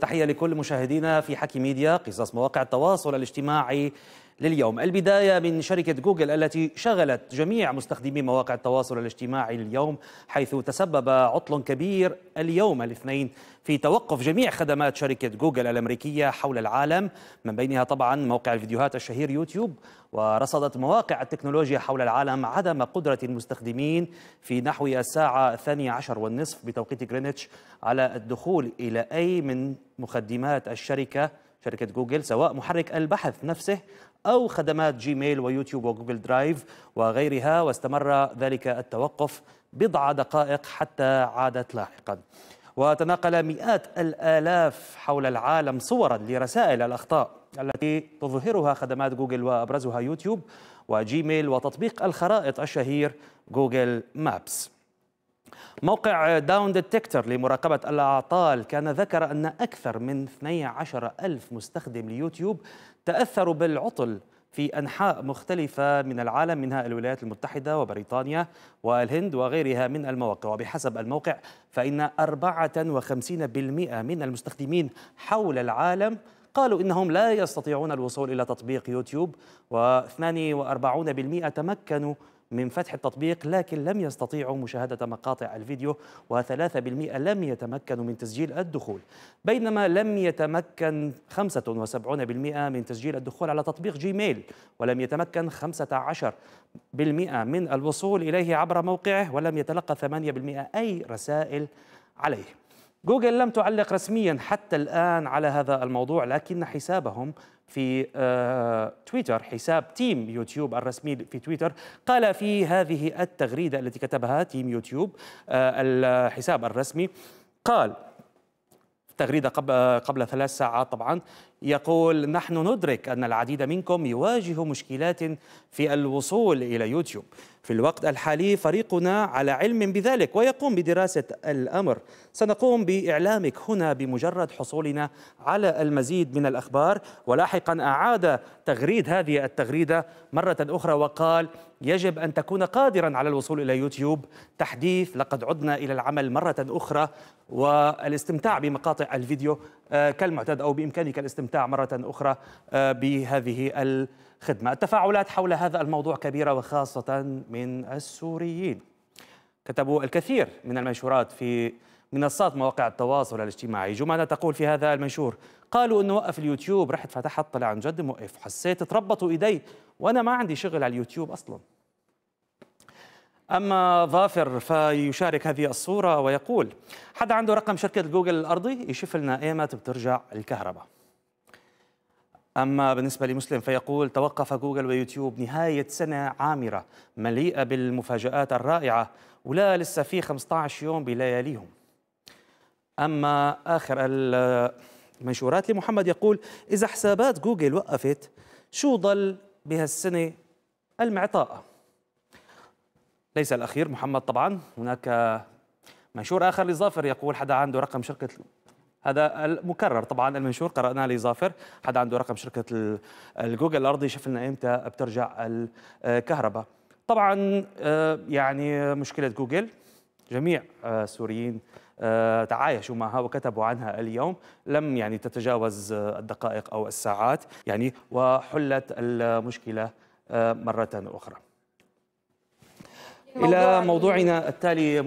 تحية لكل مشاهدينا في حكي ميديا قصص مواقع التواصل الاجتماعي لليوم البداية من شركة جوجل التي شغلت جميع مستخدمي مواقع التواصل الاجتماعي اليوم حيث تسبب عطل كبير اليوم الاثنين في توقف جميع خدمات شركة جوجل الأمريكية حول العالم من بينها طبعا موقع الفيديوهات الشهير يوتيوب ورصدت مواقع التكنولوجيا حول العالم عدم قدرة المستخدمين في نحو الساعة الثانية عشر والنصف بتوقيت غرينتش على الدخول إلى أي من مخدمات الشركة شركة جوجل سواء محرك البحث نفسه أو خدمات جيميل ويوتيوب وجوجل درايف وغيرها واستمر ذلك التوقف بضع دقائق حتى عادت لاحقا وتناقل مئات الآلاف حول العالم صورا لرسائل الأخطاء التي تظهرها خدمات جوجل وأبرزها يوتيوب وجيميل وتطبيق الخرائط الشهير جوجل مابس موقع داون ديتكتر لمراقبة الأعطال كان ذكر أن أكثر من 12 ألف مستخدم ليوتيوب تأثروا بالعطل في أنحاء مختلفة من العالم منها الولايات المتحدة وبريطانيا والهند وغيرها من المواقع وبحسب الموقع فإن 54% من المستخدمين حول العالم قالوا إنهم لا يستطيعون الوصول إلى تطبيق يوتيوب و42% تمكنوا من فتح التطبيق لكن لم يستطيعوا مشاهدة مقاطع الفيديو و3% لم يتمكنوا من تسجيل الدخول بينما لم يتمكن 75% من تسجيل الدخول على تطبيق جيميل ولم يتمكن 15% من الوصول إليه عبر موقعه ولم يتلقى 8% أي رسائل عليه جوجل لم تعلق رسميا حتى الآن على هذا الموضوع لكن حسابهم في آه، تويتر حساب تيم يوتيوب الرسمي في تويتر قال في هذه التغريدة التي كتبها تيم يوتيوب آه، الحساب الرسمي قال تغريدة قبل, قبل ثلاث ساعات طبعا يقول نحن ندرك أن العديد منكم يواجه مشكلات في الوصول إلى يوتيوب في الوقت الحالي فريقنا على علم بذلك ويقوم بدراسة الأمر سنقوم بإعلامك هنا بمجرد حصولنا على المزيد من الأخبار ولاحقا أعاد تغريد هذه التغريدة مرة أخرى وقال يجب أن تكون قادرا على الوصول إلى يوتيوب تحديث لقد عدنا إلى العمل مرة أخرى والاستمتاع بمقاطع الفيديو آه، كالمعتاد أو بإمكانك الاستمتاع مرة أخرى آه، بهذه الخدمة التفاعلات حول هذا الموضوع كبيرة وخاصة من السوريين كتبوا الكثير من المنشورات في منصات مواقع التواصل الاجتماعي جمانة تقول في هذا المنشور قالوا انه وقف اليوتيوب رحت فتحت طلع عن جد موقف حسيت تربطوا ايدي وانا ما عندي شغل على اليوتيوب اصلا أما ظافر فيشارك هذه الصورة ويقول حد عنده رقم شركة جوجل الأرضي يشوف لنا إيمت بترجع الكهرباء أما بالنسبة لمسلم فيقول توقف جوجل ويوتيوب نهاية سنة عامرة مليئة بالمفاجآت الرائعة ولا لسه في 15 يوم بلياليهم أما آخر المنشورات لمحمد يقول إذا حسابات جوجل وقفت شو ضل بهالسنة المعطاءة ليس الأخير محمد طبعا هناك منشور آخر لظافر يقول حدا عنده رقم شركة هذا المكرر طبعا المنشور قرأناه لظافر حدا عنده رقم شركة الجوجل الأرضي شفنا لنا إمتى بترجع الكهرباء طبعا آه، يعني مشكلة جوجل جميع آه، السوريين آه، تعايشوا معها وكتبوا عنها اليوم لم يعني تتجاوز الدقائق أو الساعات يعني وحلت المشكلة مرة أخرى الى موضوعنا التالي